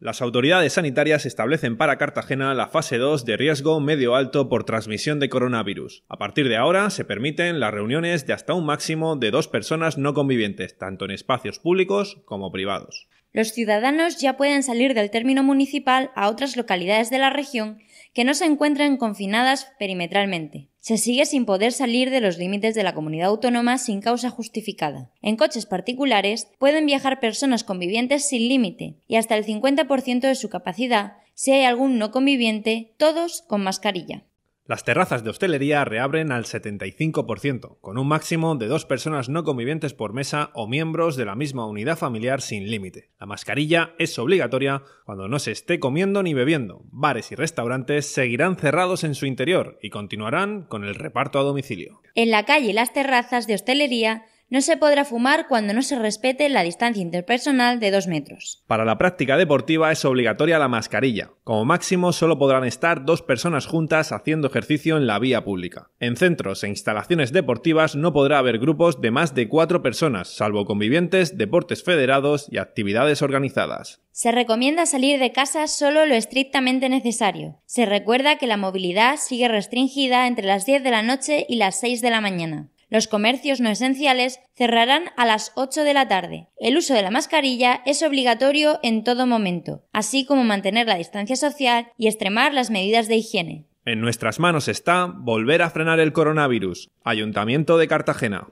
Las autoridades sanitarias establecen para Cartagena la fase 2 de riesgo medio alto por transmisión de coronavirus. A partir de ahora se permiten las reuniones de hasta un máximo de dos personas no convivientes, tanto en espacios públicos como privados. Los ciudadanos ya pueden salir del término municipal a otras localidades de la región que no se encuentran confinadas perimetralmente. Se sigue sin poder salir de los límites de la comunidad autónoma sin causa justificada. En coches particulares pueden viajar personas convivientes sin límite y hasta el 50% de su capacidad si hay algún no conviviente, todos con mascarilla. Las terrazas de hostelería reabren al 75%, con un máximo de dos personas no convivientes por mesa o miembros de la misma unidad familiar sin límite. La mascarilla es obligatoria cuando no se esté comiendo ni bebiendo. Bares y restaurantes seguirán cerrados en su interior y continuarán con el reparto a domicilio. En la calle las terrazas de hostelería no se podrá fumar cuando no se respete la distancia interpersonal de 2 metros. Para la práctica deportiva es obligatoria la mascarilla. Como máximo solo podrán estar dos personas juntas haciendo ejercicio en la vía pública. En centros e instalaciones deportivas no podrá haber grupos de más de cuatro personas, salvo convivientes, deportes federados y actividades organizadas. Se recomienda salir de casa solo lo estrictamente necesario. Se recuerda que la movilidad sigue restringida entre las 10 de la noche y las 6 de la mañana. Los comercios no esenciales cerrarán a las 8 de la tarde. El uso de la mascarilla es obligatorio en todo momento, así como mantener la distancia social y extremar las medidas de higiene. En nuestras manos está volver a frenar el coronavirus. Ayuntamiento de Cartagena.